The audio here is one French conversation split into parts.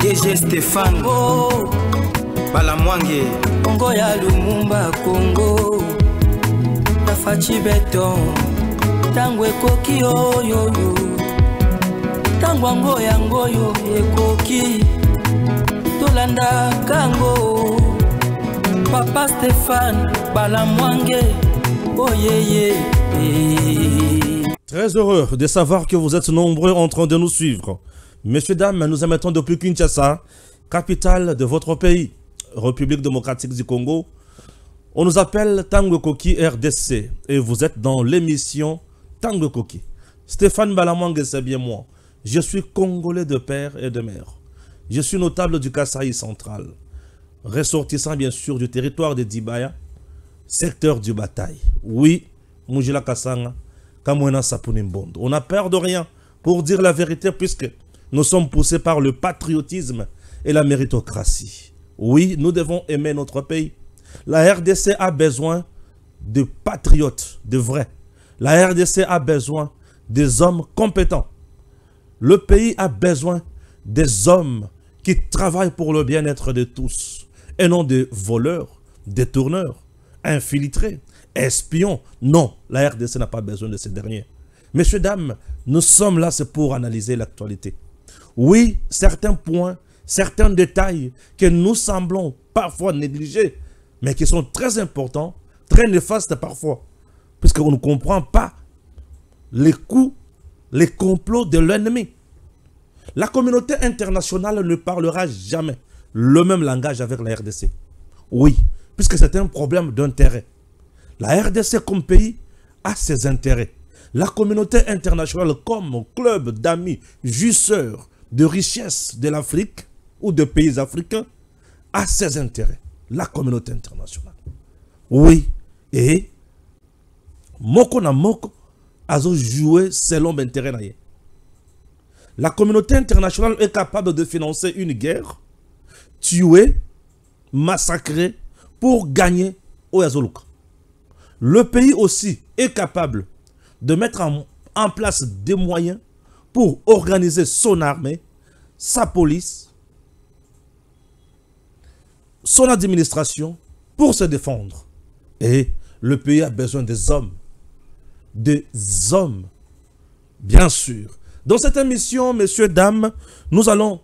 DG Stéphane Bala Balamwange Kongo ya Lumumba Congo Tafachi beton Tango ekoki Tango ango ekoki Tolanda kango Papa Stéphane Balamwange Oyeye oh, yeye Très heureux de savoir que vous êtes nombreux en train de nous suivre. Messieurs, dames, nous émettons depuis Kinshasa, capitale de votre pays, République démocratique du Congo. On nous appelle Tango Koki RDC et vous êtes dans l'émission Tango Koki. Stéphane Balamang, c'est bien moi. Je suis congolais de père et de mère. Je suis notable du Kassai central, ressortissant bien sûr du territoire de Dibaya, secteur du bataille. Oui, Mujila Kassanga, Kamouena Sapunimbond. On n'a peur de rien pour dire la vérité puisque nous sommes poussés par le patriotisme et la méritocratie. Oui, nous devons aimer notre pays. La RDC a besoin de patriotes, de vrais. La RDC a besoin des hommes compétents. Le pays a besoin des hommes qui travaillent pour le bien-être de tous et non des voleurs, détourneurs, infiltrés, espions. Non, la RDC n'a pas besoin de ces derniers. Messieurs, dames, nous sommes là, pour analyser l'actualité. Oui, certains points, certains détails que nous semblons parfois négliger, mais qui sont très importants, très néfastes parfois, puisqu'on ne comprend pas les coups, les complots de l'ennemi. La communauté internationale ne parlera jamais le même langage avec la RDC. Oui, puisque c'est un problème d'intérêt. La RDC comme pays a ses intérêts. La communauté internationale comme club d'amis, jusseurs, de richesses de l'Afrique ou de pays africains à ses intérêts, la communauté internationale. Oui, et moko na moko a joué selon l'intérêt La communauté internationale est capable de financer une guerre, tuer, massacrer pour gagner au Yazolouk. Le pays aussi est capable de mettre en place des moyens pour organiser son armée, sa police, son administration pour se défendre. Et le pays a besoin des hommes. Des hommes, bien sûr. Dans cette émission, messieurs, dames, nous allons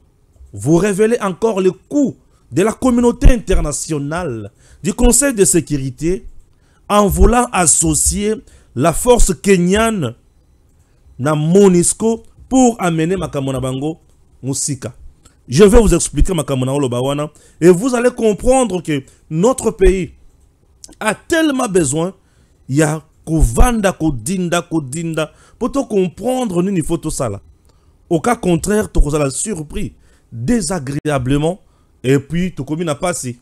vous révéler encore les coups de la communauté internationale du Conseil de sécurité en voulant associer la force kenyane dans Monisco pour amener Makamona Bango Moussika. Je vais vous expliquer Makamona Bawana et vous allez comprendre que notre pays a tellement besoin il y a kovanda kodinda kodinda pour tout comprendre nini faut tout ça là. Au cas contraire, tu la surpris désagréablement et puis tu comme n'a pas si.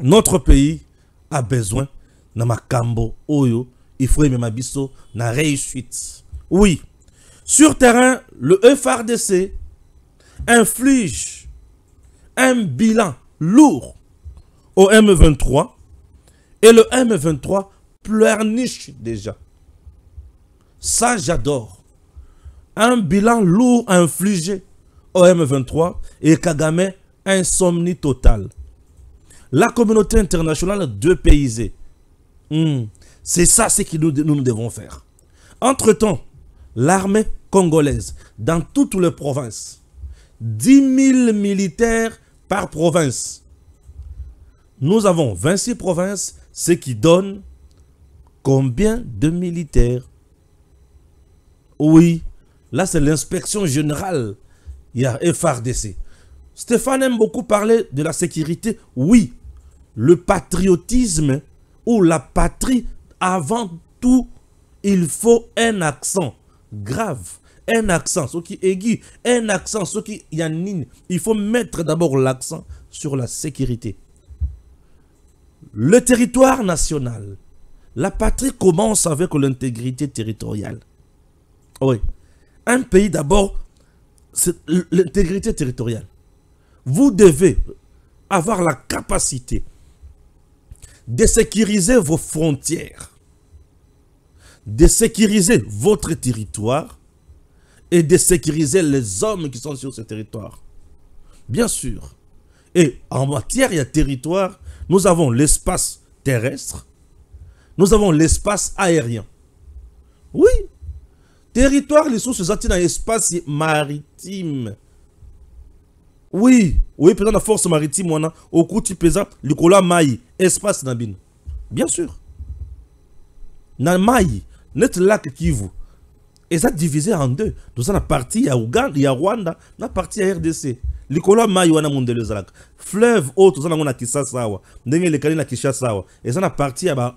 Notre pays a besoin na makambo oyo il faut aimer na réussite. Oui. Sur terrain, le FRDC inflige un bilan lourd au M23 et le M23 pleurniche déjà. Ça, j'adore. Un bilan lourd infligé au M23 et Kagame, insomnie totale. La communauté internationale dépaysée. paysés. Hmm. C'est ça ce que nous, nous devons faire. Entre-temps, l'armée congolaise, dans toutes les provinces, 10 000 militaires par province. Nous avons 26 provinces, ce qui donne combien de militaires Oui, là c'est l'inspection générale. Il y a FRDC. Stéphane aime beaucoup parler de la sécurité. Oui, le patriotisme ou la patrie, avant tout, il faut un accent grave, un accent, ce qui aigu, un accent, ce qui yannine Il faut mettre d'abord l'accent sur la sécurité. Le territoire national, la patrie commence avec l'intégrité territoriale. Oui. Un pays d'abord, c'est l'intégrité territoriale. Vous devez avoir la capacité de sécuriser vos frontières de sécuriser votre territoire et de sécuriser les hommes qui sont sur ce territoire. Bien sûr. Et en matière de territoire, nous avons l'espace terrestre, nous avons l'espace aérien. Oui. Territoire, les sources sont dans l'espace maritime. Oui, oui, pendant la force maritime, on a au coup de le maï, espace nabin. Bien sûr. Na notre lac Kivu ça divisé en deux ça na parti à Uganda, à Rwanda na partie à RDC Les ya mai wana mondelo lac. fleuve Kisasawa. toza nango na kisasa awa ça, elekani ça ya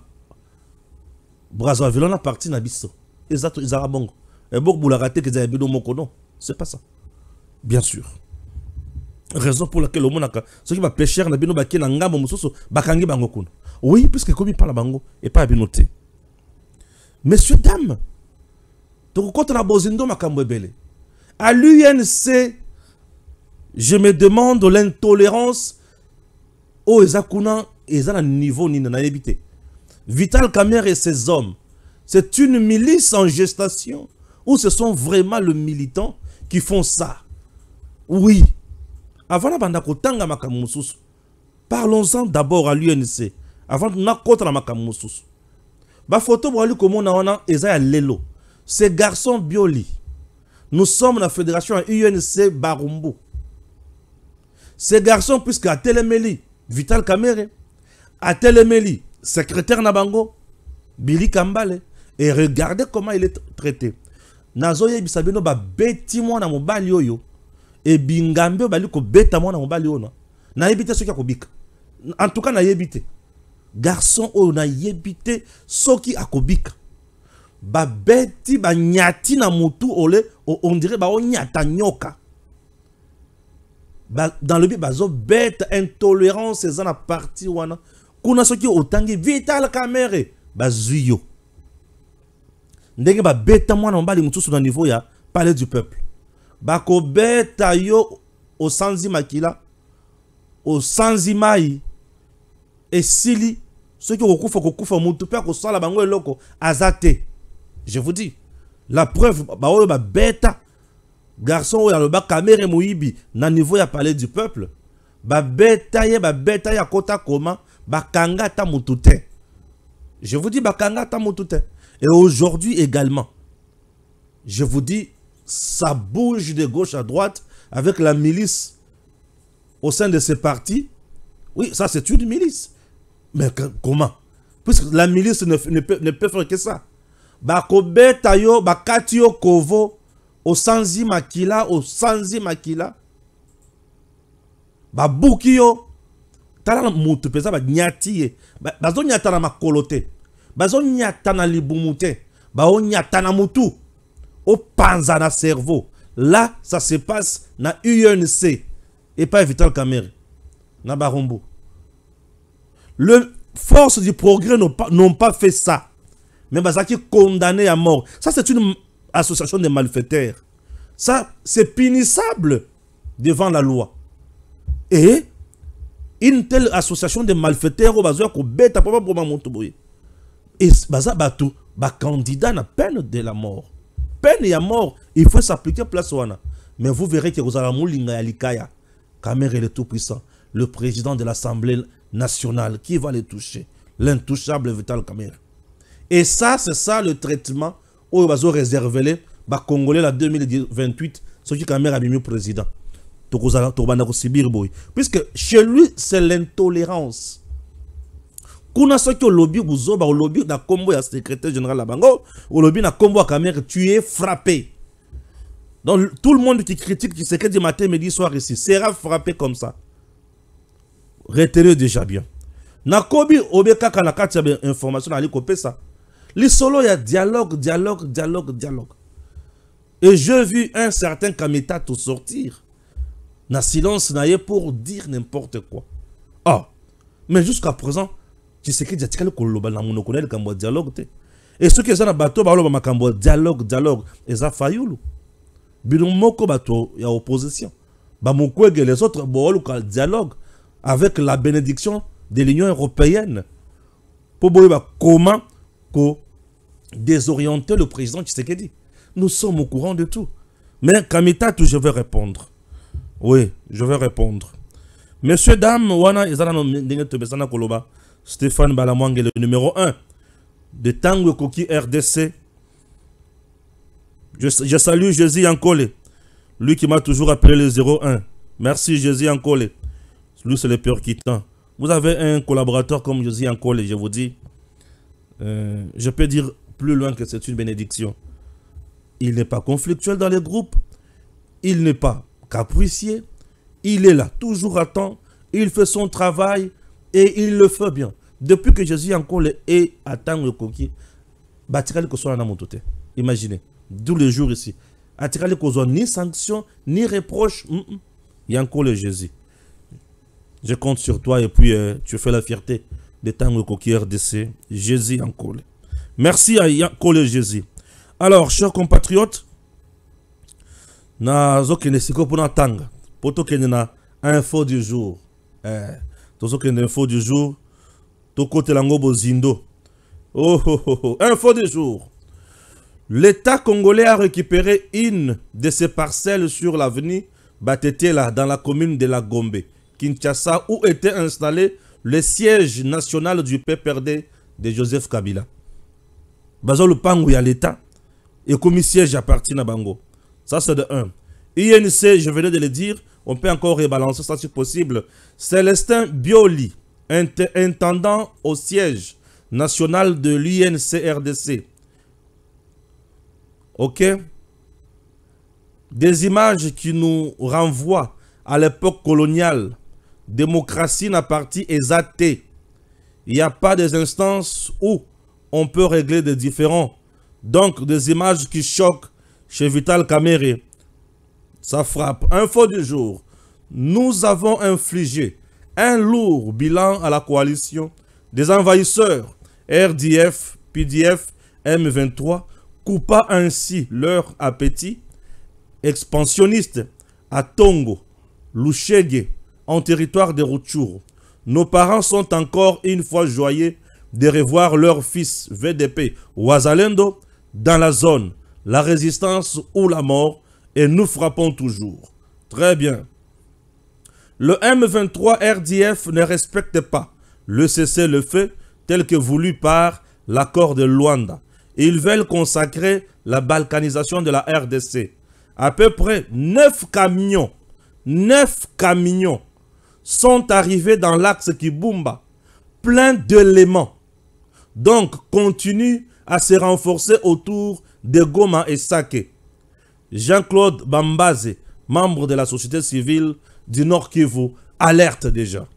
brazzaville na na biso bongo que c'est pas ça bien sûr raison pour laquelle qui va pêcher na bino bakei na ngambo bakangi bango oui puisque à bango et pas Messieurs, dames. Donc, quand on a à l'UNC, je me demande l'intolérance au Ezakuna et à niveau ni Vital Kamer et ses hommes, c'est une milice en gestation ou ce sont vraiment les militants qui font ça Oui. Avant la banda kotanga parlons-en d'abord à l'UNC. Avant na kota photo photo komona wana et ya lelo ce garçon bioli nous sommes la fédération unc Barumbo. Ces garçons, puisque atelemeli vital camere atelemeli secrétaire Nabango, Billy bili kambale et regardez comment il est traité ba bino et mwana mobali oyo ebingambi oyo bali kobeta na mobali oyo Na yebite soki akobika en tout cas na yebite garçon on a te soki akobika babeti Nyati, na motu ole ba onyata nyoka ba, dans le but bête intolérance eza a parti wana kuna soki otangi vital camere ba yo ndenge beta mwana mobali sur na niveau ya palais du peuple beta yo osanzi makila osanzi mai sili soki okokufa kokufa motu mpe akosala bango eloko aza azate je vous dis la preuve baoyo babeta garçon oyo aloba et mouibi, na niveau a palais du peuple babeta ye babeta ye akota koma bakanga ta motu te je vous dis bakanga ta motu et aujourd'hui également je vous dis ça bouge de gauche à droite avec la milice au sein de ces partis oui ça c'est une milice mais comment Puisque la milice ne, peut, ne peut faire que ça. Bakobe tayo, bakatio kovo, osanzi makila, osanzi makila. Babukio, Tala mutu pesa ba nyati Bazo nyata na makolo Bazo nyata na Bao mutu. O panza na cerveau. Là, ça se passe na UNC. Et pas Vital Kamere. Na barombo. Les forces du progrès n'ont pas fait ça. Mais est condamné à mort. Ça, c'est une association de malfaiteurs. Ça, c'est punissable devant la loi. Et une telle association de malfaiteurs au bazar pour Et candidat na peine de la mort. Peine et à mort, il faut s'appliquer place wana. Mais vous verrez que vous allez le tout puissant, le président de l'Assemblée national qui va les toucher. L'intouchable Vital Kamera. Et ça, c'est ça le traitement au réservé réserver ba Congolais la 2028, ce qui Kamer a président. Puisque chez lui, c'est l'intolérance. kuna lobby olobi buzoba lobby na combo ya secrétaire général bango lobby na combo tu es frappé donc tout le monde qui critique qui se du matin midi soir ici sera frappé comme ça retere déjà bien nakomi obe kaka na kati ya information naali kopesa lisolo a dialogue dialogue dialogue dialogue et je vis un certain tout sortir na silence na pour dire n'importe quoi ah mais jusqu'à présent tshisekedi atikali koloba ko loba na ye likambo ya dialogue te ce que ça na bato bah, loba makambo ya dialogue dialogue eza fayulu bino moko bato ya opposition bamokwege les autres booluka bah, dialogue avec la bénédiction de l'Union européenne. Pour comment désorienter le président Tshisekedi Nous sommes au courant de tout. Mais Kamita, je vais répondre. Oui, je vais répondre. Messieurs, dames, wana Stéphane le numéro 1 de Tango Koki RDC. Je, salue Jésus Ankole, lui qui m'a toujours appelé le 01. Merci Jésus Ankole. Lui, le le qui tend. Vous avez un collaborateur, comme Jésus dis et je vous dis, euh, je peux dire plus loin que c'est une bénédiction. Il n'est pas conflictuel dans les groupes. Il n'est pas capricieux. Il est là, toujours à temps. Il fait son travail et il le fait bien. Depuis que Jésus encore est et attend le coquille, batikali que soit mon Imaginez, d'où les jours ici. Atikali que ni sanction, ni reproche. Il y a encore le Jésus. Je compte sur toi et puis euh, tu fais la fierté de Tango de RDC. Jésus en colle. Merci à Yankole Jésus. Alors, chers compatriotes, nazokende sikoyo na tanga mpo info du jour avons eh, une info du jour tokotela yango Zindo. Oh, oh, oh, oh. info du jour l'état congolais a récupéré une de ses parcelles sur l'avenue batetela dans la commune de la gombe Kinshasa, où était installé le siège national du PPRD de Joseph Kabila. Baso l'État. Et comme siège appartient à Bango. Ça, c'est de 1. INC, je venais de le dire, on peut encore rebalancer ça si possible. Célestin Bioli, intendant au siège national de l'INCRDC. Ok Des images qui nous renvoient à l'époque coloniale démocratie na parti exatée. il n'y a pas des instances où on peut régler des différends donc des images qui choquent chez Vital Kamere ça frappe info du jour nous avons infligé un lourd bilan à la coalition des envahisseurs RDF, PDF, M23 coupa ainsi leur appétit expansionniste à Tongo, Lushege, en territoire de Rutshuru. Nos parents sont encore une fois joyeux de revoir leur fils VDP Ouazalendo dans la zone, la résistance ou la mort, et nous frappons toujours. Très bien. Le M23 RDF ne respecte pas le cessez-le-feu tel que voulu par l'accord de Luanda. Ils veulent consacrer la balkanisation de la RDC. À peu près 9 camions, 9 camions sont arrivés dans l'axe Kibumba, plein d'éléments. Donc, continue à se renforcer autour de Goma et Sake. Jean-Claude Bambaze, membre de la société civile du Nord Kivu, alerte déjà.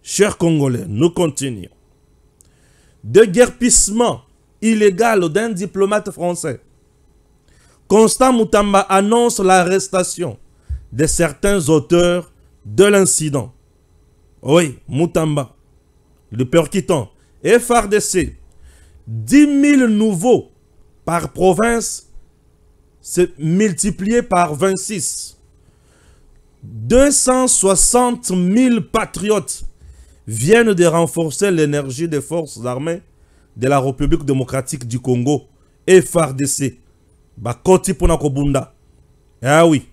Chers Congolais, nous continuons. De guerpissement illégal d'un diplomate français, Constant Moutamba annonce l'arrestation de certains auteurs de l'incident. Oui, Moutamba, le percutant, FRDC, 10 000 nouveaux par province, c'est multiplié par 26. 260 000 patriotes viennent de renforcer l'énergie des forces armées de la République démocratique du Congo, FRDC. Bakoti Ponakobunda. Ah oui.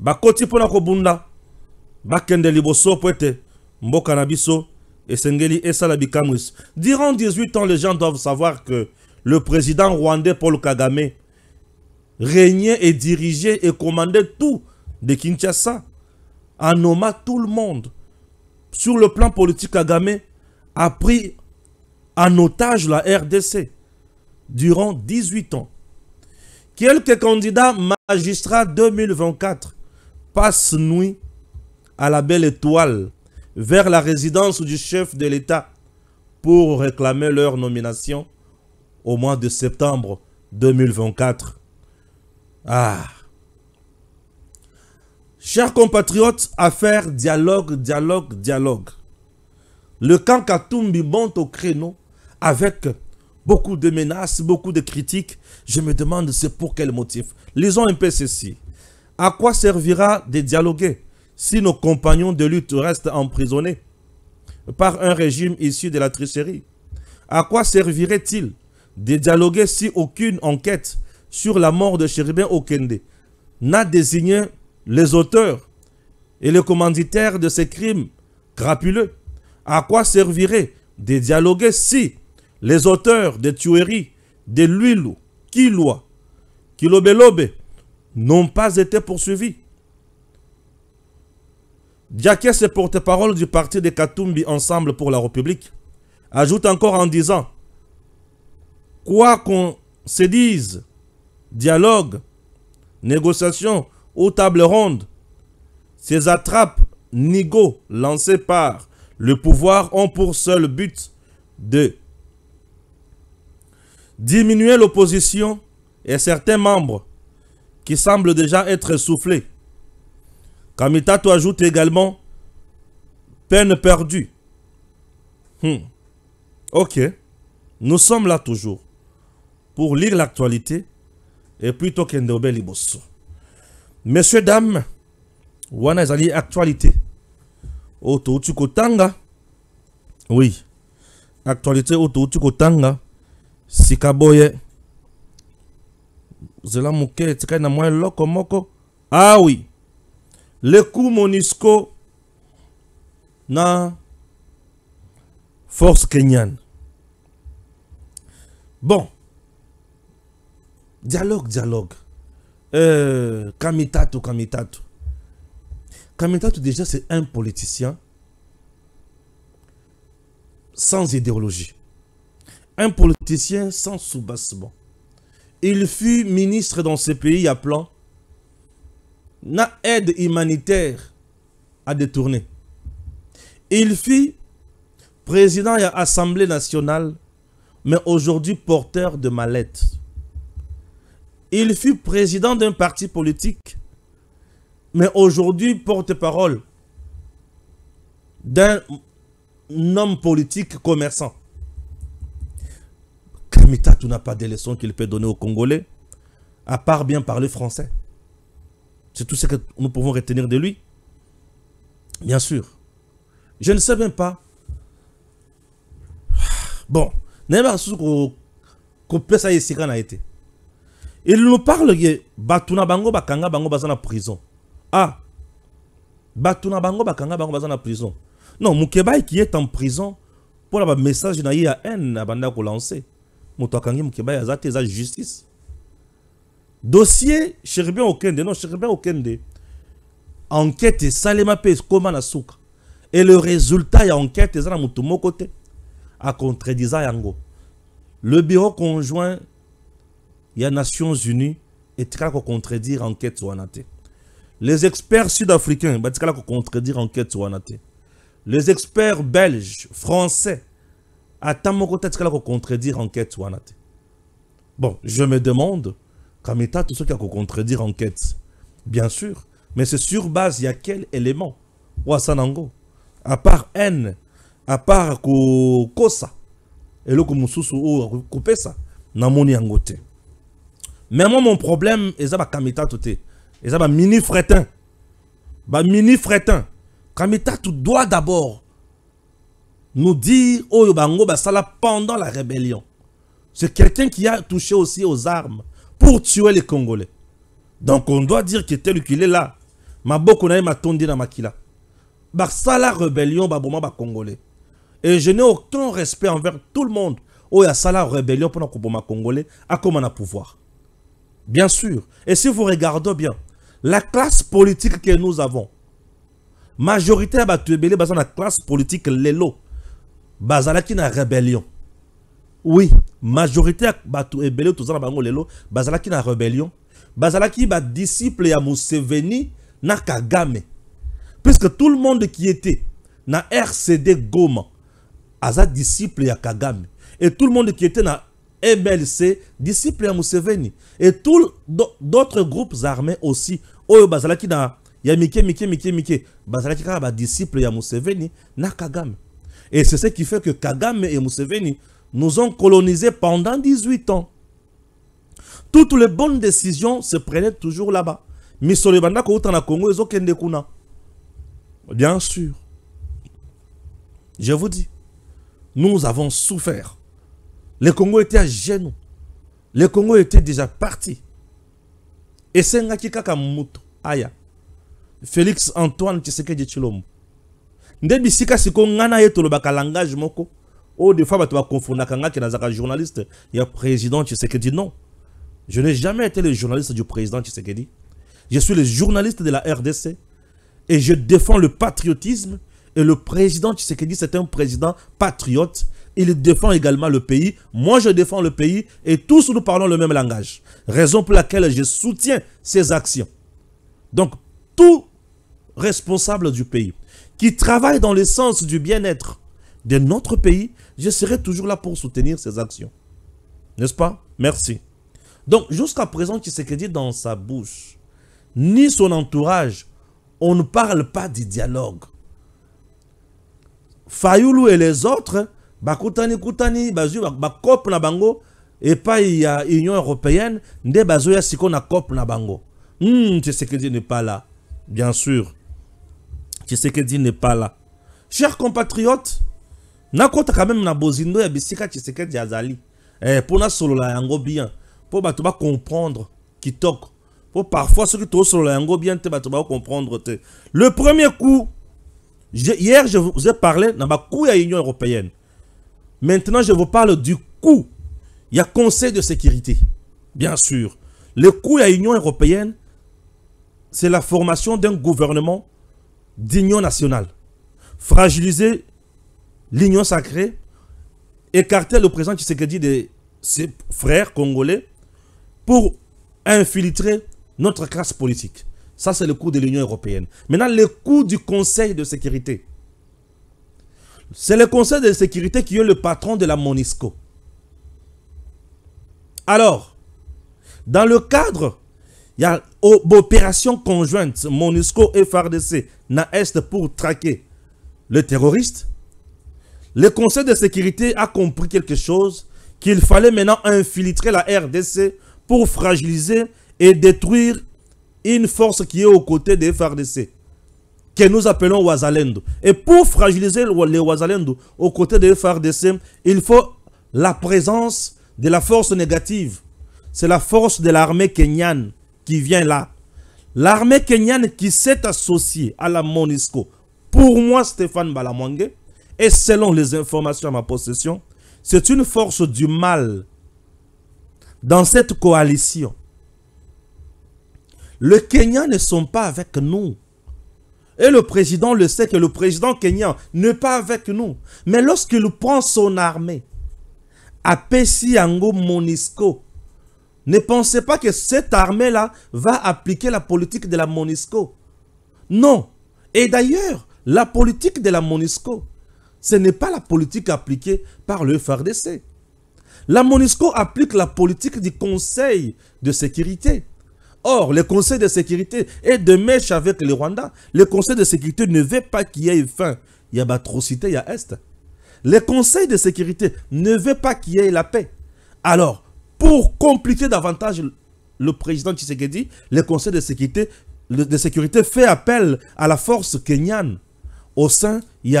Bakoti Ponakobunda bakende liboso biso esengeli durant 18 ans les gens doivent savoir que le président rwandais paul kagame régnait et dirigeait et commandait tout de kinshasa en nomma tout le monde sur le plan politique kagame a pris en otage la rdc durant 18 ans quelques candidats magistrats 2024 passent nuit à la belle étoile vers la résidence du chef de l'État pour réclamer leur nomination au mois de septembre 2024. Ah Chers compatriotes, affaire, dialogue, dialogue, dialogue. Le camp Katumbi monte au créneau avec beaucoup de menaces, beaucoup de critiques. Je me demande c'est pour quel motif. Lisons un peu ceci. À quoi servira de dialoguer si nos compagnons de lutte restent emprisonnés par un régime issu de la tricherie À quoi servirait-il de dialoguer si aucune enquête sur la mort de Chérubin Okende n'a désigné les auteurs et les commanditaires de ces crimes crapuleux À quoi servirait de dialoguer si les auteurs des tueries de qui Kilwa, Kilobelobe n'ont pas été poursuivis Diakès, porte-parole du parti de Katumbi Ensemble pour la République, ajoute encore en disant Quoi qu'on se dise, dialogue, négociation ou table ronde, ces attrapes nigo lancées par le pouvoir ont pour seul but de diminuer l'opposition et certains membres qui semblent déjà être soufflés tu ajoute également peine perdue. Hmm. Ok, nous sommes là toujours pour lire l'actualité et plutôt qu'Endobe Liboso. Messieurs, dames, wana ezali actualité. Oto tanga. Oui. Actualité otouti tanga. Sikaboye. Zela mouke tika na loko moko. Ah oui. Le coup Monisco na force kenyane. Bon, dialogue, dialogue. Euh, Kamitato, Kamitatu déjà, c'est un politicien sans idéologie. Un politicien sans soubassement. Il fut ministre dans ce pays à plan n'a aide humanitaire à détourner. Il fut président de l'Assemblée nationale, mais aujourd'hui porteur de mallette. Il fut président d'un parti politique, mais aujourd'hui porte-parole d'un homme politique commerçant. Kamita, tu n'as pas des leçons qu'il peut donner aux Congolais, à part bien parler français. C'est tout ce que nous pouvons retenir de lui. Bien sûr. Je ne sais même pas. Bon, Neymar Soukou kopesa sika été. Il nous parle que batuna bango bakanga bango la prison. Ah. Batuna bango bakanga bango la prison. Non, Mukebai qui est en prison pour le message à à haine abanda ko lancer. Moto akangi Mukeba ya justice dossier aucun Okende non aucun Okende enquête et salema c'est. comme la et le résultat a enquête a mutu mon côté. a contredisant yango le bureau conjoint a Nations Unies est la contredire enquête wana les experts sud-africains batikala la contredire enquête les experts belges français ata moko l'enquête. contredire enquête bon je me demande Kamita, tout ce qui a contredire enquête. Bien sûr. Mais c'est sur base, il y a quel élément ou À part haine, à part kosa. Et le kumususu ou couper ça. Namoni angote. Mais moi, mon problème, c'est que Kamita, tout est. Et ça, mini fretin. Bah, mini frétin. Kamita tout doit d'abord nous dire, oh, bango, bah, ça pendant la rébellion. C'est quelqu'un qui a touché aussi aux armes pour tuer les Congolais. Donc on doit dire que tel qu'il est là. Maboko makila. la rébellion congolais. Et je n'ai aucun respect envers tout le monde. Oh ya sala rébellion pendant que boma congolais a comment a pouvoir. Bien sûr. Et si vous regardez bien, la classe politique que nous avons, majorité à battu la classe politique lelo, basala qui na rébellion oui majorité batu eh, bato ebele toza en bango lelo bazalaki na rébellion bazalaki disciple ya museveni na kagame puisque tout le monde qui était na rcd goma aza disciple ya kagame et tout le monde qui était na MLC, disciple ya Museveni. Et tout d'autres groupes armés aussi. Oyo bazalaki na ya mike mike mike mike bazalaki kaka ba disciple ya Museveni na Kagame. Et c'est ce qui fait que Kagame et Museveni nous ont colonisé pendant 18 ans. Toutes les bonnes décisions se prenaient toujours là-bas. des qui ont Congo kuna. Bien sûr. Je vous dis, nous avons souffert. Les Congo étaient à genoux. Les Congo étaient déjà partis. Et c'est kaka aya. Félix Antoine Tshisekedi Chilombo. Ndebisika bisika siko ngana yeto langage moko oh des fois bah, tu confondre vas qui est un journaliste un président Tshisekedi non je n'ai jamais été le journaliste du président Tshisekedi je suis le journaliste de la RDC et je défends le patriotisme et le président Tshisekedi c'est un président patriote il défend également le pays. Moi, je défends le pays et tous nous parlons le même langage. Raison pour laquelle je soutiens ses actions. Donc, tout responsable du pays qui travaille dans le sens du bien-être de notre pays, je serai toujours là pour soutenir ses actions. N'est-ce pas Merci. Donc, jusqu'à présent, Tshisekedi, dans sa bouche, ni son entourage, on ne parle pas du dialogue. Fayoulou et les autres, bakutani kutani, bazu bakop Nabango, et pas il y a Union européenne, nde bazu ya siko hmm, Tshisekedi n'est pas là. Bien sûr. Tshisekedi n'est pas là. Chers compatriotes, quand même na bozindo ya bisika tshisekedi azali eh, solo la yango bien pour bato qui toque pour parfois soki tosolola yango bien te bato comprendre te le premier coup hier je vous ai parlé na coup à union européenne maintenant je vous parle du coup y Il a conseil de sécurité bien sûr le coup à union européenne c'est la formation d'un gouvernement d'union nationale fragilisé l'union sacrée écarter le président Tshisekedi de ses frères congolais pour infiltrer notre classe politique. Ça, c'est le coup de l'Union européenne. Maintenant, le coup du Conseil de sécurité. C'est le Conseil de sécurité qui est le patron de la MONISCO. Alors, dans le cadre, il y a opération conjointe MONUSCO et FARDC dans pour traquer le terroriste le Conseil de sécurité a compris quelque chose, qu'il fallait maintenant infiltrer la RDC pour fragiliser et détruire une force qui est aux côtés des FRDC, que nous appelons Ouazalendo. Et pour fragiliser les Ouazalendo aux côtés des FRDC, il faut la présence de la force négative. C'est la force de l'armée kényane qui vient là. L'armée kényane qui s'est associée à la MONISCO. Pour moi, Stéphane Balamwangé. Et selon les informations à ma possession, c'est une force du mal dans cette coalition. Le Kenya ne sont pas avec nous. Et le président le sait que le président kenyan n'est pas avec nous. Mais lorsqu'il prend son armée, à Ango Monisco, ne pensez pas que cette armée-là va appliquer la politique de la Monisco. Non. Et d'ailleurs, la politique de la Monisco, ce n'est pas la politique appliquée par le FRDC. La MONUSCO applique la politique du Conseil de sécurité. Or, le Conseil de sécurité est de mèche avec le Rwanda. Le Conseil de sécurité ne veut pas qu'il y ait fin. Il y a atrocité, il y a Est. Le Conseil de sécurité ne veut pas qu'il y ait la paix. Alors, pour compliquer davantage le président Tshisekedi, le Conseil de sécurité, de sécurité fait appel à la force kenyane. Au sein, il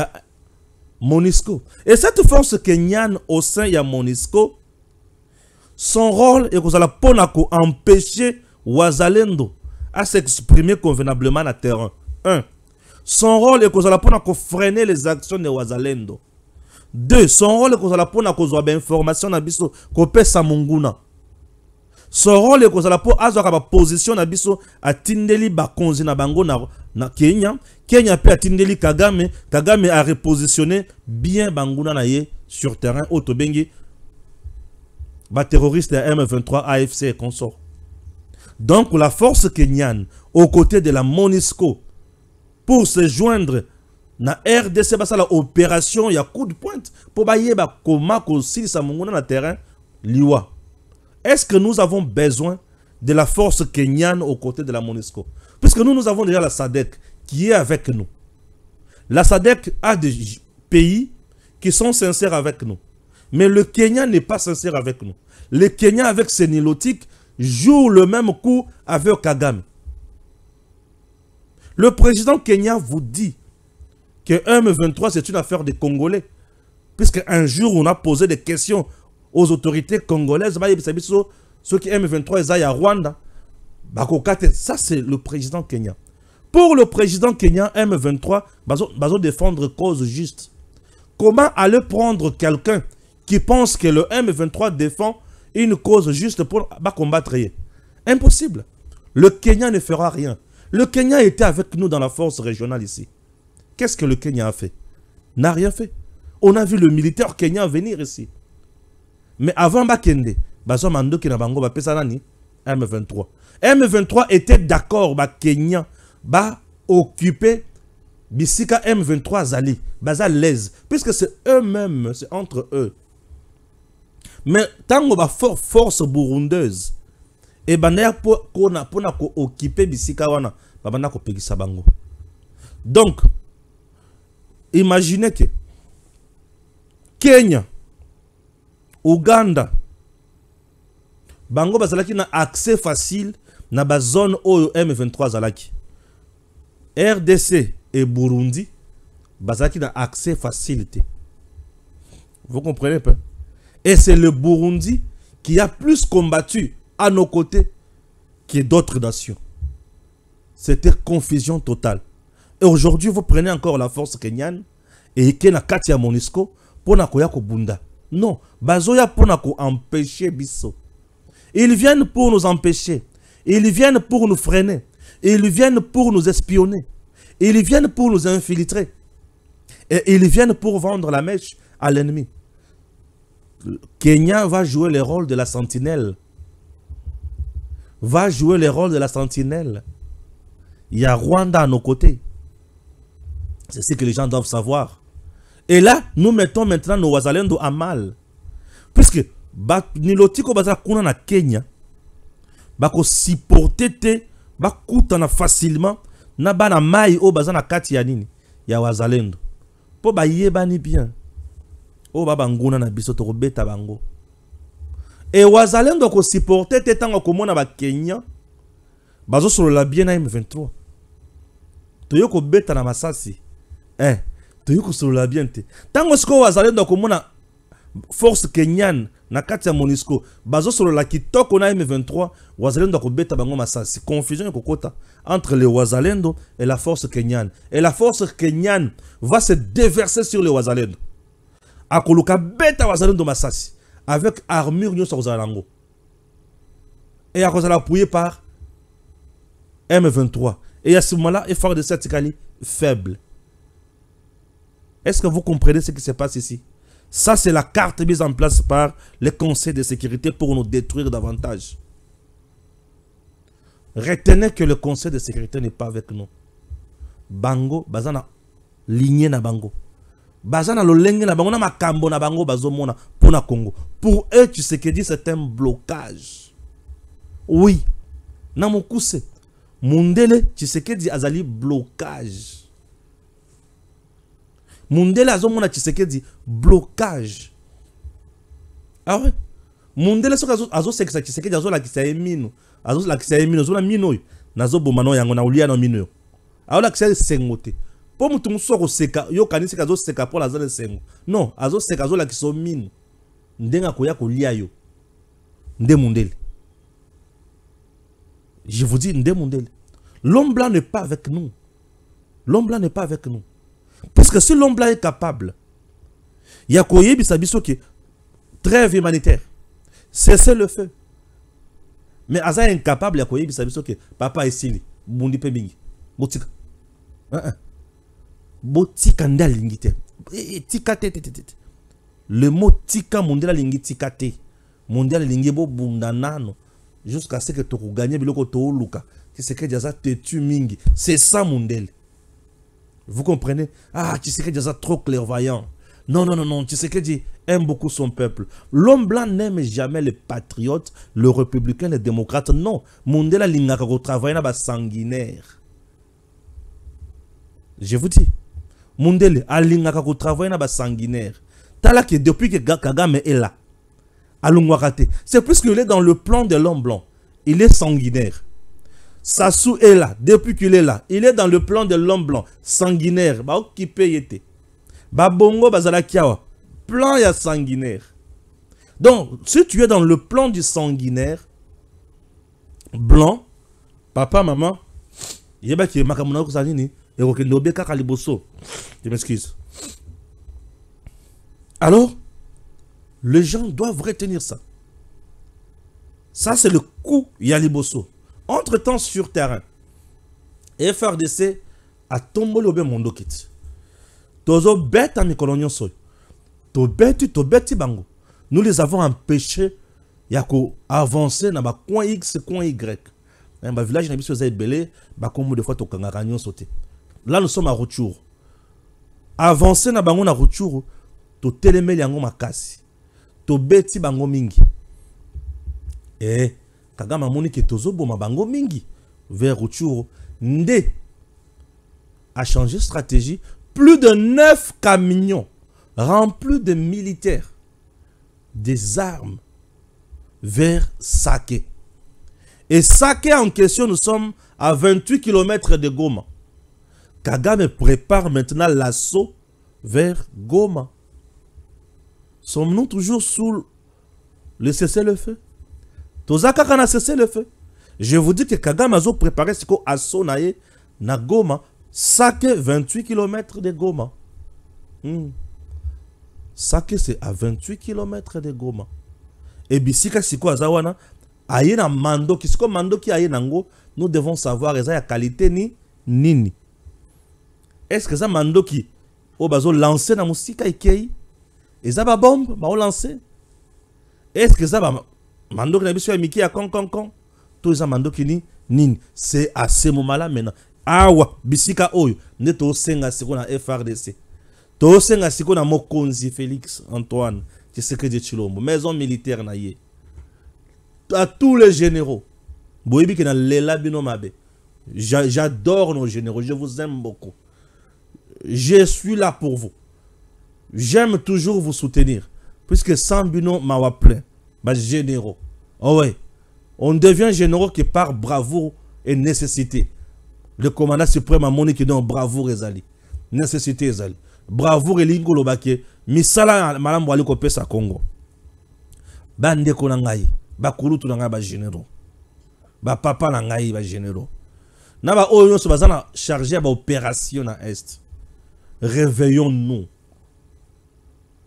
Monisco, Et cette force kenyane au sein de Monisco, son rôle est que empêcher Wazalendo à s'exprimer convenablement à terrain. 1. Son rôle est que freiner les actions de Wazalendo. 2. Son rôle est que information à biso kopesa munguna sorole po mpo la position na biso atindeli bakonzi na bango na, kenya kenya a Kagame, kagame kagame repositionné bien banguna na ye sur terrain autobengi. tobengi m23 afc et consort donc la force kenyane aux côtés de la monisco pour se joindre na rdc la opération ya coup de pointe mpo ba koma kosilisa sur na terrain liwa est-ce que nous avons besoin de la force kenyane aux côtés de la MONESCO Puisque nous, nous avons déjà la SADEC qui est avec nous. La SADEC a des pays qui sont sincères avec nous. Mais le Kenya n'est pas sincère avec nous. Le Kenya avec nilotiques, joue le même coup avec Kagame. Le président Kenya vous dit que M23 c'est une affaire des Congolais. Puisque un jour on a posé des questions aux autorités congolaises, ceux qui M23 à Rwanda. Ça, c'est le président kenyan. Pour le président Kenya, M23, faut défendre cause juste. Comment aller prendre quelqu'un qui pense que le M23 défend une cause juste pour combattre Impossible. Le Kenya ne fera rien. Le Kenya était avec nous dans la force régionale ici. Qu'est-ce que le Kenya a fait N'a rien fait. On a vu le militaire kenyan venir ici. Mais avant Bakende, bazo qui na nani M23. M23 était d'accord ba Kenya ba occuper bisika M23 zali, baza l'aise puisque c'est eux-mêmes, c'est entre eux. Mais tango ba for, force burundaise et eh ben, na pour qu'on ko occuper bisika wana babana ko bango. Donc imaginez que Kenya Ouganda, bango bazalaki na accès facile na la zone m23 rdc et burundi bazalaki na accès facilité. vous comprenez pas et c'est le burundi qui a plus combattu à nos côtés que d'autres nations c'était confusion totale et aujourd'hui vous prenez encore la force kenyane et qui na monisco pour nakoya non, bazoya pour nous empêcher Ils viennent pour nous empêcher. Ils viennent pour nous freiner. Ils viennent pour nous espionner. Ils viennent pour nous infiltrer. Et ils viennent pour vendre la mèche à l'ennemi. Kenya va jouer le rôle de la sentinelle. Va jouer le rôle de la sentinelle. Il y a Rwanda à nos côtés. C'est ce que les gens doivent savoir. Et là, nous mettons maintenant nos wazalendo à mal. Puisque, nilotiko bazala kuna na Kenya, bako supporter te, bakutana facilement, na bana mai o bazana kati ya nini, ya wazalendo. Po bayebani bien. O baba nguna na biso tokobeta bango. E wazalendo ko supporter te tango komona ba Kenya, bazosolola bien na M23. Toyoko beta na masasi. Eh, toyi kosolola bien te ntango sikoyo wazalendo komona force kenyan na kati ya monisco la kitoko na m23 wazalendo akobeta bango masasi confusion ekokota entre le wazalendo et la force kenyan et la force kenyan va se déverser sur le wazalendo akoluka beta wazalendo masasi avec armure nyonso akozala et akozala par m23 et à ce moment là effort de atikali faible est-ce que vous comprenez ce qui se passe ici Ça, c'est la carte mise en place par le Conseil de sécurité pour nous détruire davantage. Retenez que le Conseil de sécurité n'est pas avec nous. Bango, bazana, ligné na bango. Bazana lolenge na bango, na makambo na bango, bazomona, pour na Congo. Pour eux, tu sais que dit, c'est un blocage. Oui. Na Mundele, tu sais que dit, azali blocage mundele mona tshisekedi blocage awe ah mundele soki azosekisa tshisekedi azolakisa ye mino azolakisa ye mino ozomona mino bo nazoboma no yango na olia no mino oyo sengote. Po mutu te mpo motu yo akoseka yokani seka azoseka la aza na esengo non azoseka azolakisa mino ndenge ko lia yo nde mundele je vous dis nde mundele l'homme blanc n'est pas avec nous l'homme blanc n'est pas avec nous parce que si l'homme là est capable, il y a qui trêve humanitaire, cessez le feu. Mais Aza est incapable, il y a qui papa est ici, bondi pe mingi, botika. Boutika hein, hein. nda lingite. Eh, eh, tika te te te te. Le mot tika mondela lingi tika te. Mondela lingi bo bundanano. Jusqu'à ce que tu gagnes biloko to luka. C'est que Jaza te tu mingi. C'est ça mondial. Vous comprenez Ah, Tshisekedi est trop clairvoyant. Non, non, non, non. Tshisekedi aime beaucoup son peuple. L'homme blanc n'aime jamais les patriotes, le républicain, les démocrates. Non. Mondela lingaka travaille na sanguinaire. Je vous dis. a lingakako travaille na sanguinaire. là que depuis que Kagame est là, c'est plus qu'il est dans le plan de l'homme blanc. Il est sanguinaire. Sassou est là, depuis qu'il est là. Il est dans le plan de l'homme blanc, sanguinaire. Bah, occupé. y Babongo, Bazala Plan a sanguinaire. Donc, si tu es dans le plan du sanguinaire, blanc, papa, maman, yeba qui est makamuna et okendo Je m'excuse. Alors, les gens doivent retenir ça. Ça, c'est le coup Yaliboso. Entre-temps, sur terrain, FRDC atomboli obe mondo en tozobeta mikolo bête oyo to bête bango nous les avons empêchés ya koavancer na coin x coin y village na biso eza ebele bakombo de fois to nyonso sauté. là nous sommes à retour avancer na bango na retour totelemeli yango makasi tobeti bango mingi eh kagame changer ke bango mingi vers changé stratégie plus de 9 camions remplis de militaires des armes vers Sake. Et Sake en question, nous sommes à 28 km de Goma. Kagame prépare maintenant l'assaut vers Goma. Sommes-nous toujours sous le cessez-le-feu toza ka kana cessez le feu je vous dis que Kagamazo préparait ce aso na ye na goma sake 28 km de goma hmm. sake c'est à 28 km de goma Et c'est Si aza azawana, mando na mandoki sikoyo mandoki aye nango nous devons savoir y la qualité ni ni. est-ce que mando ça mandoki bazo lancer na mosika bombe, eza babombe lancer? est-ce que va qui na miki ya kong ya kong Tout ça mando qui à ce moment là maintenant awa bisika oyo neto senga siko na frdc senga siko na mokonzi félix antoine de tshilombo maison militaire na ye à tous les généraux boyebi ke na lela bino mabe j'adore nos généraux je vous aime beaucoup je suis là pour vous j'aime toujours vous soutenir puisque sans bino mawa plein ba généraux Oh ouais. On devient généraux que par bravoure et nécessité. Le commandant suprême a monné qui donne bravoure Zali. Nécessité zali. Bravoure lo lobake. Misala madame ali kopesa Congo. Bande na ngai, bakulutu na ngai ba généraux. Ba papa na ba généraux. Na ba oyo so chargé ba opération à est. Réveillons-nous.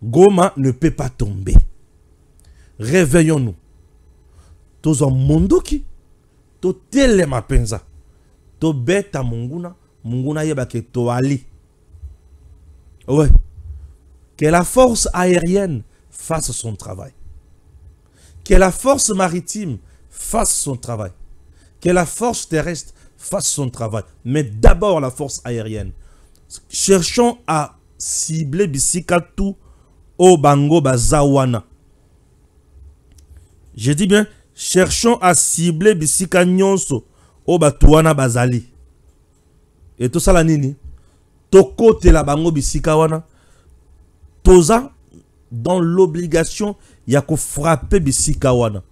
Goma ne peut pas tomber. Réveillons-nous ouais que la force aérienne fasse son travail que la force maritime fasse son travail que la force terrestre fasse son travail mais d'abord la force aérienne cherchons à cibler bisika tout au bango bazawana je dis bien cherchons à cibler bisika nyonso oyo Bazali et tout ça la nini la bango bisika wana toza dans l'obligation ya frapper bisika wana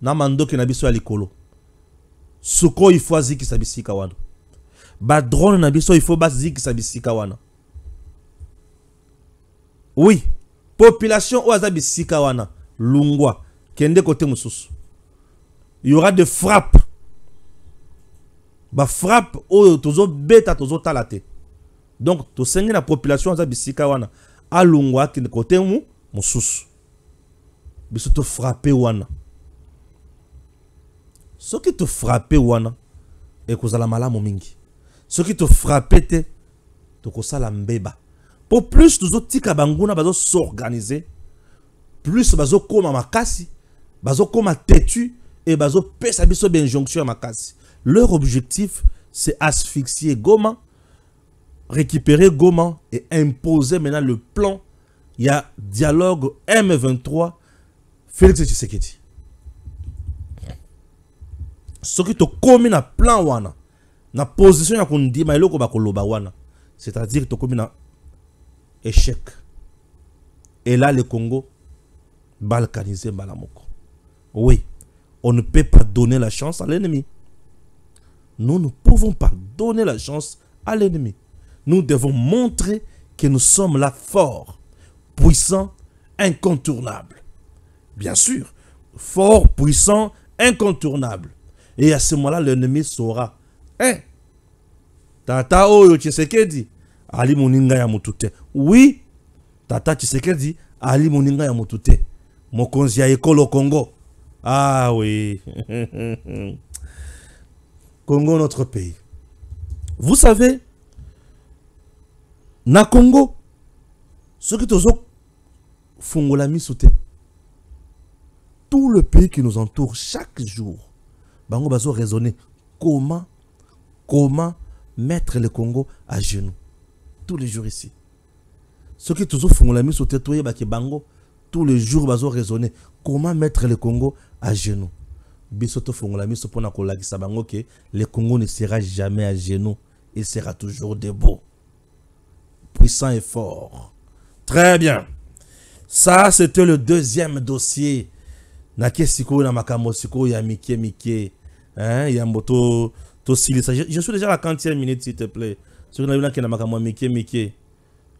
na ki na biso ya likolo faut ifo azikisa bisika wana il na biso wana oui population Oaza bisika lungwa kende kote mususu il y aura des frappes bafrappe oyo à tozotala talate. donc tosengi la population aza bisika wana alongwa akende kote mu mosusu biso frappe wana te frappe wana ekozala malamu mingi ce qui te la mbeba pour plus tozotika bazo s'organiser, plus koma makasi bazokoma têtu et à biso benjonction ma makasi leur objectif c'est asphyxier Goma récupérer Goma et imposer maintenant le plan il y a dialogue M23 Félix Tshisekedi ce qui te commis na plan wana na position ya kondima eloko bakoloba wana c'est-à-dire to commis un échec et là le Congo balkanisé balamoko oui, on ne peut pas donner la chance à l'ennemi. Nous ne pouvons pas donner la chance à l'ennemi. Nous devons montrer que nous sommes là forts, puissants, incontournables. Bien sûr, forts, puissants, incontournables. Et à ce moment-là, l'ennemi saura. Hein? Tata Oyo oh, dit? Ali Moninga ya Oui, Tata dit? Ali Moninga ya mutute. Mokonzi ya au Congo. Ah oui. Congo, notre pays. Vous savez, na Congo, ce que toujours fungolami souté. Tout le pays qui nous entoure chaque jour, bango bazo raisonner comment comment mettre le Congo à genoux tous les jours ici. Ce qui toujours font la mise au baki bango tout le jour bazo raisonner comment mettre le Congo à genoux bisoto point miso mpona ça bango ke le Congo ne sera jamais à genoux il sera toujours debout puissant et fort très bien ça c'était le deuxième dossier nakie na makambo siko ya Hein? mike yambo tosilisa je suis déjà à la quantième minute s'il te plaît sur nayebi ke na makambo mikie mikie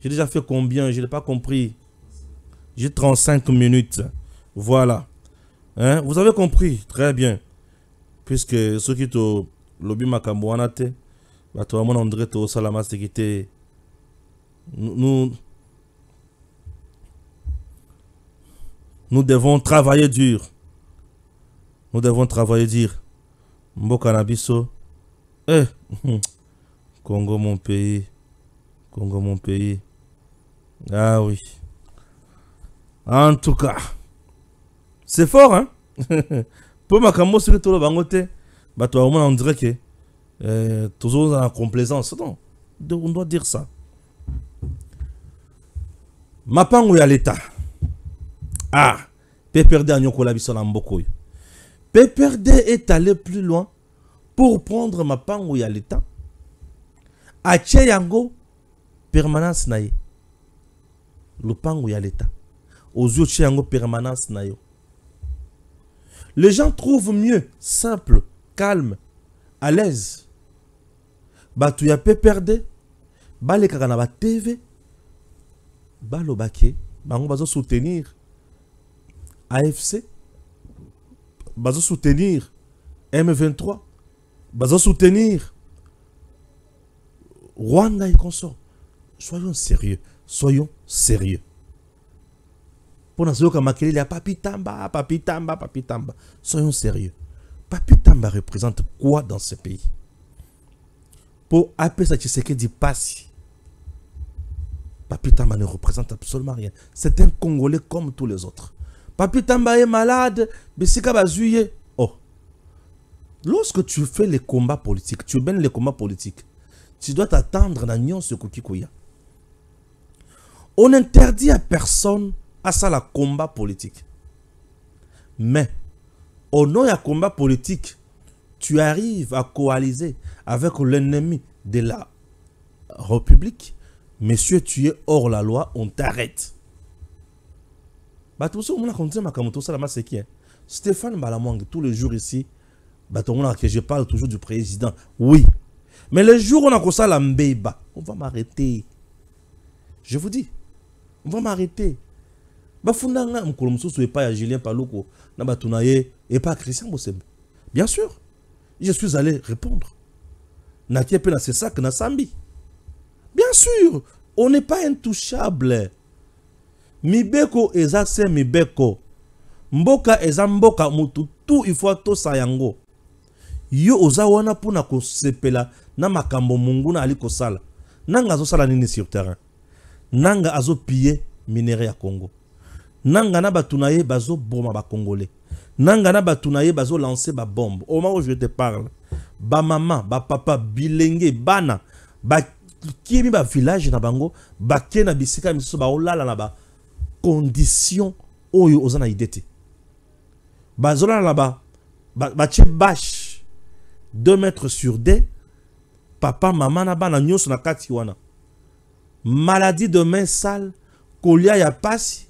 j'ai déjà fait combien je n'ai pas compris j'ai 35 minutes. Voilà. Hein? Vous avez compris Très bien. Puisque ce qui sont lobby makambo bah toi mon André Nous nous devons travailler dur. Nous devons travailler dur. Mbokanabiso. Eh hmm. Congo mon pays. Congo mon pays. Ah oui. En tout cas, c'est fort, hein Pour cambo sur le bangote, bah toi on dirait que euh, toujours en la complaisance, non On doit dire ça. y ya l'État. Ah, PPRD a la biso na mbokoy. est allé plus loin pour prendre ma ya l'État. A yango permanence naïe. Le y l'État aux yeux yango permanence na yo les gens trouvent mieux simple calme à l'aise bato ya TV. balekaka na batv balobaki bazo soutenir afc Bazo soutenir m23 Bazo soutenir rwanda et consort soyons sérieux soyons sérieux que nazoyoka a papi tamba papi tamba papi tamba soyons sérieux papi tamba représente quoi dans ce pays Pour ça, sais que dit pasi papi tamba ne représente absolument rien c'est un congolais comme tous les autres papi tamba est malade Mais oh lorsque tu fais les combats politiques tu mènes les combats politiques tu dois t'attendre la nyonso de on interdit à personne ça la combat politique mais au nom a combat politique tu arrives à coaliser avec l'ennemi de la république monsieur tu es hors la loi on t'arrête hein. stéphane Balamang, tous les jours ici que je parle toujours du président oui mais le jour où on a la mbeba on va m'arrêter je vous dis on va m'arrêter bafunda nga mokolo pas epai ya julien paluku na bato et ye christian bien sûr je suis allé répondre N'a mpe na sesak nasambi bien sûr on n'est pas intouchable mibeko eza se mibeko mboka eza mboka tout il faut tout sayango. yo oza wana ko kosepela na makambo na ali kosala nanga sala nini sur terrain nanga piller minere ya congo nanga na bazo bazo bomba congolais. Nangana nanga na bato bazo lancer bombe. au moment où je te parle ba papa, bilenge bana ba village na bango ke na bisika misusu olala na Condition oyo ozana idete. Bazola Bazola na ba 2 mètres sur deux. papa maman na bana na katiwana. maladie de main sale kolia ya pasi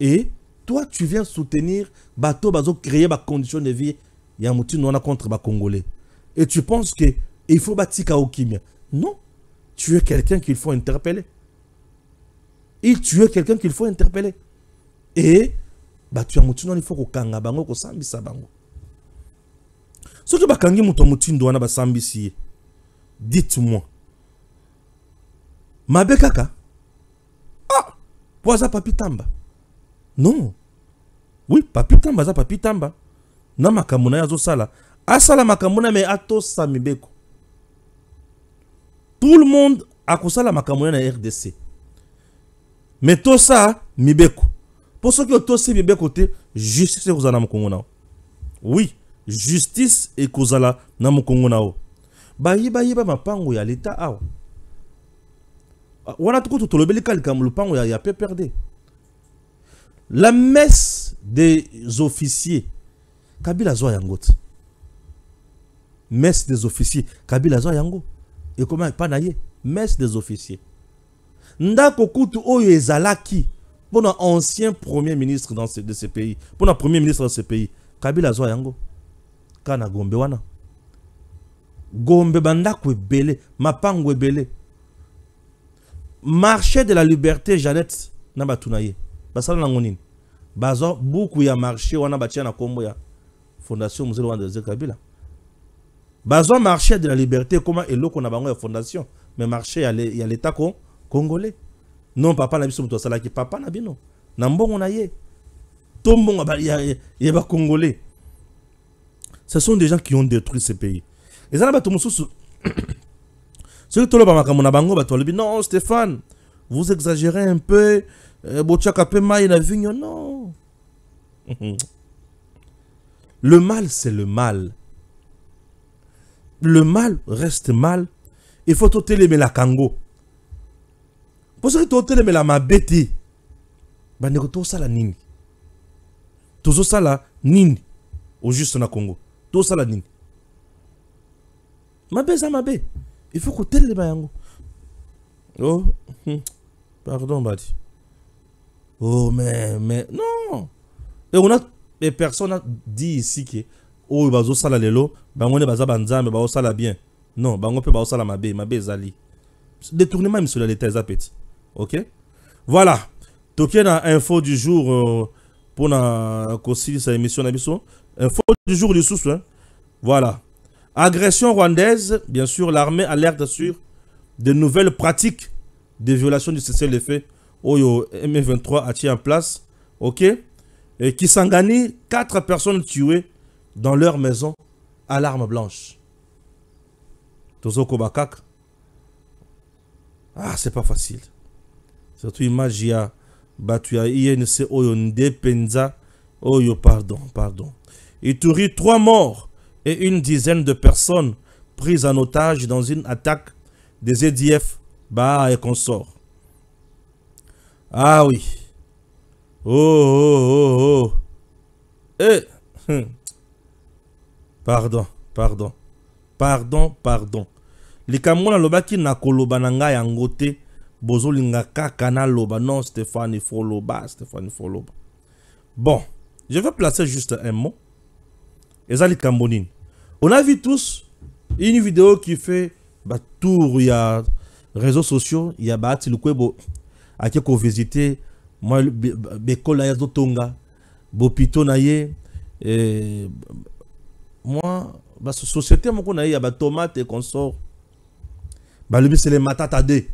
et toi, tu viens soutenir Bato Bazo créer ma condition de vie. Il y a contre ma Congolais. Et tu penses que il faut bâtir kaokimia Non. Tu es quelqu'un qu'il faut interpeller. Et tu es quelqu'un qu'il faut interpeller. Et bah, tu as il faut qu'on kanga bango qu'on sambisa bango. Ce que bakangi muto motif bas si. Dites-moi. Ma kaka. Ah, poisa papitamba non oui papi tamba za papi tamba na makamuna yazo zo sala. asala makamuna me mibeko tout le monde a kousala makamuna ye na rdc me tosa mibeko mpo mibeko te justice côté, justice mokongo na oui justice ekozala na mokongo na ma pan ou ya leta ao wana toko tolobeli ka le lopango ya perdu. La messe des officiers, Kabila Zoa Messe des officiers, Kabila Zoa Yango. Et comment pas naïe? Messe des officiers. Ndako Koutou zalaki pour un ancien premier ministre dans de ce pays, pour un premier ministre de ce pays, Kabila Zoa Yango. Kana Gombewana. Wana. Gombe Bandako Mapangwe mapangwe Marché de la liberté, Jeannette Nabatunaye basala nango nini beaucoup buku ya marché wana batia na nkombo ya fondation muzele wana dezer kabila bazo marché de la liberté koma eloko na bango ya fondation me marché ya l'état ko congolais non papa na biso sala qui papa na bino na mbongo na ye to mbongo ya congolais ce sont des gens qui ont détruit ce pays zana batu bato mosusu soki toloba makambo na bango batu balobi non stéphane vous exagérez un peu eh, le mal c'est le mal le mal reste mal il faut la kango la soki totelemela mabe te ça la nini la nini au juste na congo la nini mabe ça mabe il faut le yango oh hmm. pardon badi Oh, mais, mais, non. Et personne n'a dit ici que, oh, bazo sala lelo, bango ne mais ba o sala bien. Non, bango peut o sala mabe, mabe Zali Détournez même cela les thèses appétit. Ok? Voilà. Tokia a info du jour, euh, pour na, kosi sa émission na Info du jour du sous, hein. Voilà. Agression rwandaise, bien sûr, l'armée alerte sur de nouvelles pratiques de violation du cessez-le-feu Oyo M23 a tiré en place. Ok Et qui Kisangani, quatre personnes tuées dans leur maison à l'arme blanche. Tozoko Ah, c'est pas facile. Surtout, Imagia il INC Oyo Ndepenza. Oyo, pardon, pardon. Ituri, trois morts et une dizaine de personnes prises en otage dans une attaque des EDF, Bah et consorts. Ah oui. Oh, oh, oh, oh. Eh. Hum. Pardon, pardon. Pardon, pardon. les nalobaki nakoloba na ngai yangote. te bozolinga kaka loba non stéphane follow loba stéphane follow bon je vais placer juste un mot Ezali likambo on a vu tous une vidéo qui fait batour ya réseaux sociaux ya bah lukwebo ake kovisite moi, moi, à azotonga bopito na ye eh, société basosiété tomate à ye ya batomate consort les matata matatade.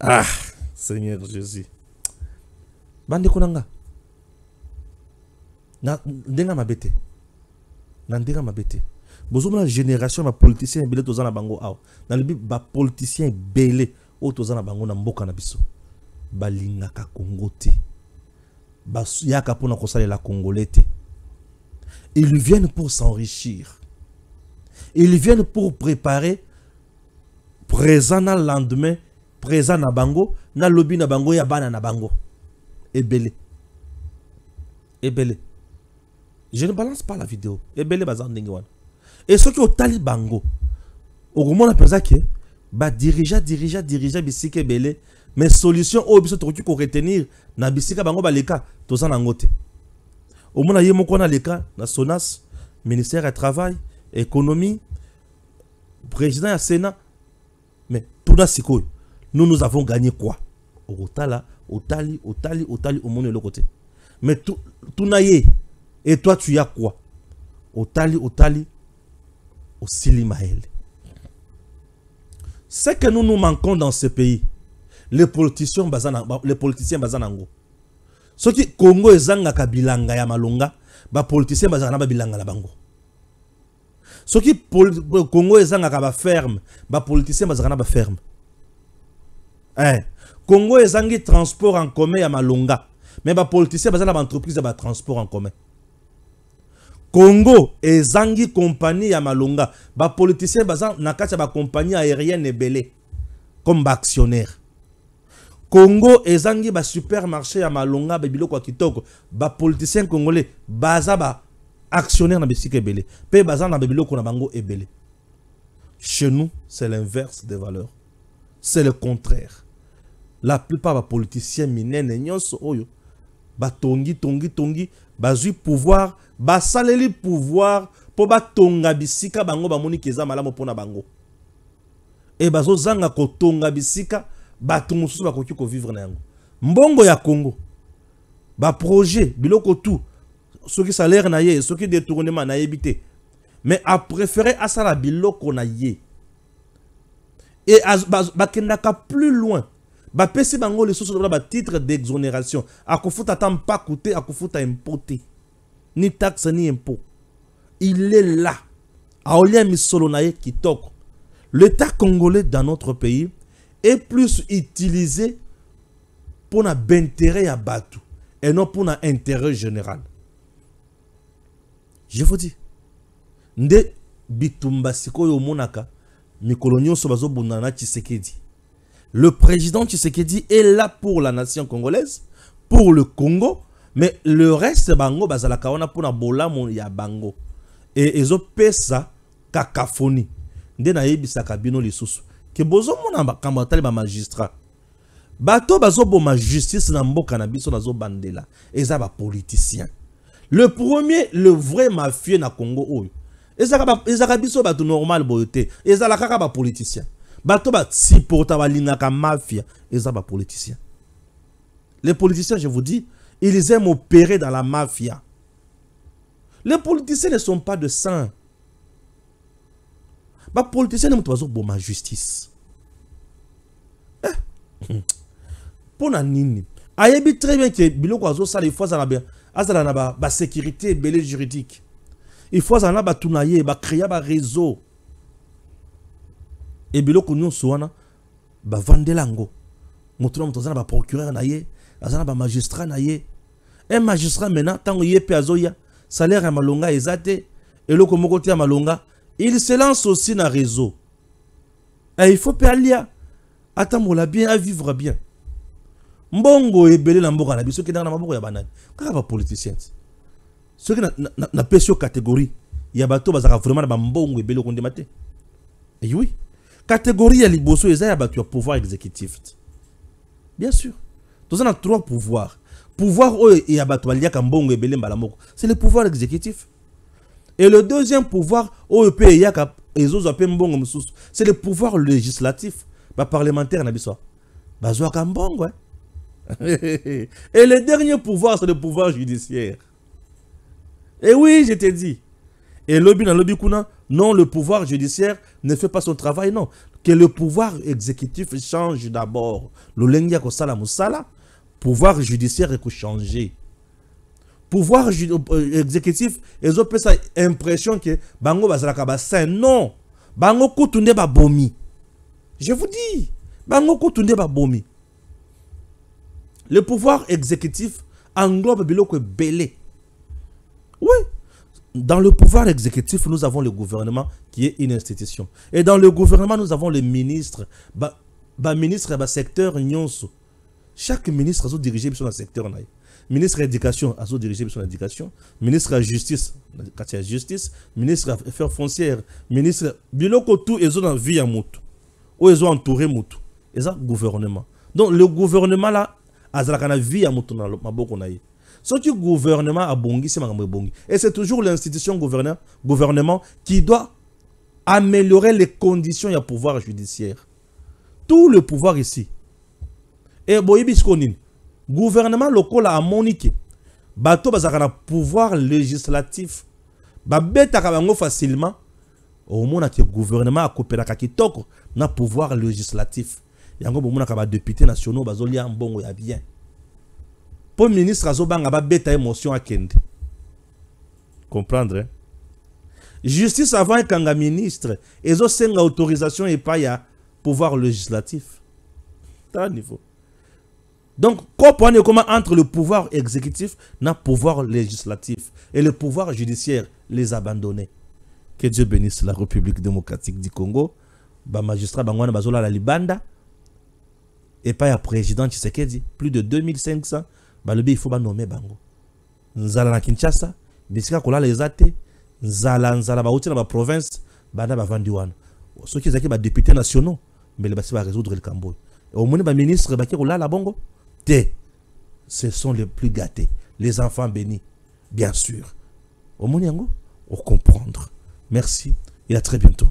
ah seigneur jésus bandeko na nga ndenga bête, te ma ndenge mabe politicien, la génération ya politicien ebele na bango ba politicien belé, ou bango na mboka na balingaka congo te Yaka Pona Kosale la te ils viennent pour s'enrichir ils viennent pour préparer présent le lendemain présent na bango na lobby na bango ya bana na bango ebele ebele je ne balance pas la vidéo ebele baza Et wana et soki au bango pensa que Ba dirigea dirigea dirigea bisike belé mais solution au biso tokoki koretenir na bisika bango baleka toza nango te au ye moko le leka na sonas ministère du travail économie président ya sénat mais tuna nous nous avons gagné quoi Au au au Tali, Tali, au Tali, au monde le côté mais tuna ye et toi tu as quoi Au Tali, au tali au silimael ce que nous nous manquons dans ce pays les politiciens bazana les politiciens bazana ngo ce qui Congo ezanga bilanga ya malonga ba politiciens bazana ba bilanga bango ce qui Congo ezanga ba ferme ba politiciens bazana ferme hein Congo ezangi transport en commun ya malonga mais les politiciens bazana ba entreprise ba transport en commun Congo ezangi compagnie ya malonga ba politiciens bazana na ba compagnie aérienne ebele comme actionnaire Congo ezangi ba supermarché à malonga ba biloko kitoko ba politiciens congolais baza ba actionnaire na bisika ebele pe baza na biloko na bango ebele chez nous c'est l'inverse des valeurs c'est le contraire la plupart ba politiciens minene nyonso oyo batongi tongi tongi tongi, bazui pouvoir basaleli pouvoir ba tonga bisika bango moni keza malamu pona bango e bazozanga kotonga bisika sous mosusu bakoki kovivre vivre yango mbongo ya congo projet biloko tu qui salaire na ye qui détournement nayebi te mais apréféré asala biloko na ye e bakendaka plus loin ba bapesi bango sous ba titre d'exonération a akofuta pas coûter a ko impo te ni taxe ni impôt il est là aolia misolo na ye kitoko l'état congolais dans notre pays est plus utilisé pour intérêt à Batou et non pour un l'intérêt général. Je vous dis, nde bitumba sikoyo monaka mikolo nyonso bazobunda na Tshisekedi. Le président Tshisekedi est là pour la nation congolaise, pour le Congo, mais le reste bango pour pour la mon ya bango. Et ça cacophonie. Nde kabino les sous ke bozomona makambo ba magistrat bato bazoboma justice na mboka na biso bandela eza politicien le premier le vrai mafieux na congo oyo ezalaka biso bato normal boyo te ezala kaka politicien bato ba linaka mafia eza politicien. les politiciens je vous dis ils aiment opérer dans la mafia les politiciens ne sont pas de saints bapolitisien mutu ma justice eh. nini ayebi très bien ke biloko azosala ifo azala bien azala na basécurité ba ebele juridique ifo ça na ba na ye bacréa baréseau e biloko nyonso wana bavandela yango moto na moto ça na baprocureur procureur ye aza na magistrat na un magistrat maintenant tango ye mpe azoya salaire ya malonga ezate, te eloko moko te malonga il se lance aussi dans le réseau. Et il faut parler. Attends, la bien à vivre bien. Mbongo et belé l'amboga la biso qui dans la maboko ya banane. Kaka ba politicien. Ceux qui na pas catégorie. catégorie ya bato bazaka vraiment ba mbongo et belé konde maté. Et oui. Catégorie ya liboso eza ya bato ya pouvoir exécutif. Bien sûr. Tous on a trois pouvoirs. Pouvoir oyo oh, ya bato baliaka mbongo et belé mbala moko. C'est le pouvoir exécutif. Et le deuxième pouvoir, e e, c'est le pouvoir législatif, bah, parlementaire. Bah, Et le dernier pouvoir, c'est le pouvoir judiciaire. Et oui, je t'ai dit. Et dans non, le pouvoir judiciaire ne fait pas son travail, non. Que le pouvoir exécutif change d'abord. Le pouvoir judiciaire est changé pouvoir euh, euh, exécutif ça impression que bango bazalaka sain. non bango ba Bomi. je vous dis bango Bomi. le pouvoir exécutif englobe biloko Belé. oui dans le pouvoir exécutif nous avons le gouvernement qui est une institution et dans le gouvernement nous avons les ministres Les ministres ministre secteur secteur nyonso chaque ministre dirigé dans un secteur ministre de l'éducation, à dirigé son éducation. ministre de la justice, quartier justice, ministre des affaires foncières, ministre biloko tout ils ont vie à Moutou. Ou ils ont entouré Moutou. Ils ça, gouvernement. Donc le gouvernement là, azalakana vie à Moutou na maboko Ce gouvernement à Bongi, c'est ma Bongi. Et c'est toujours l'institution gouvernement qui doit améliorer les conditions du pouvoir judiciaire. Tout le pouvoir ici. Et boyibis konin gouvernement local à Monique, bato a pouvoir législatif y bango facilement pouvoir que gouvernement y kakitoko na pouvoir législatif yango kaba député nationaux bazolia bon ya bien Premier ministre ba babeta émotion kende. comprendre hein? justice avant un ministre une autorisation et pas a pouvoir législatif un niveau donc, comprenez comment entre le pouvoir exécutif et le pouvoir législatif et le pouvoir judiciaire les abandonner. Que Dieu bénisse la République démocratique du Congo. le magistrat Bangwana Bazola la Libanda. Et pas le président Tshisekedi. Plus de 2500. Il il faut nommer Bango. Nzala na Kinshasa. Bisika kola les Nzala, nzala, ba dans na province. ba Ceux qui sont députés nationaux. Mais le va résoudre le Cambodge. Et au moins, le ministre, ba qui la bongo ce sont les plus gâtés. Les enfants bénis, bien sûr. Au Mouniango, au comprendre. Merci et à très bientôt.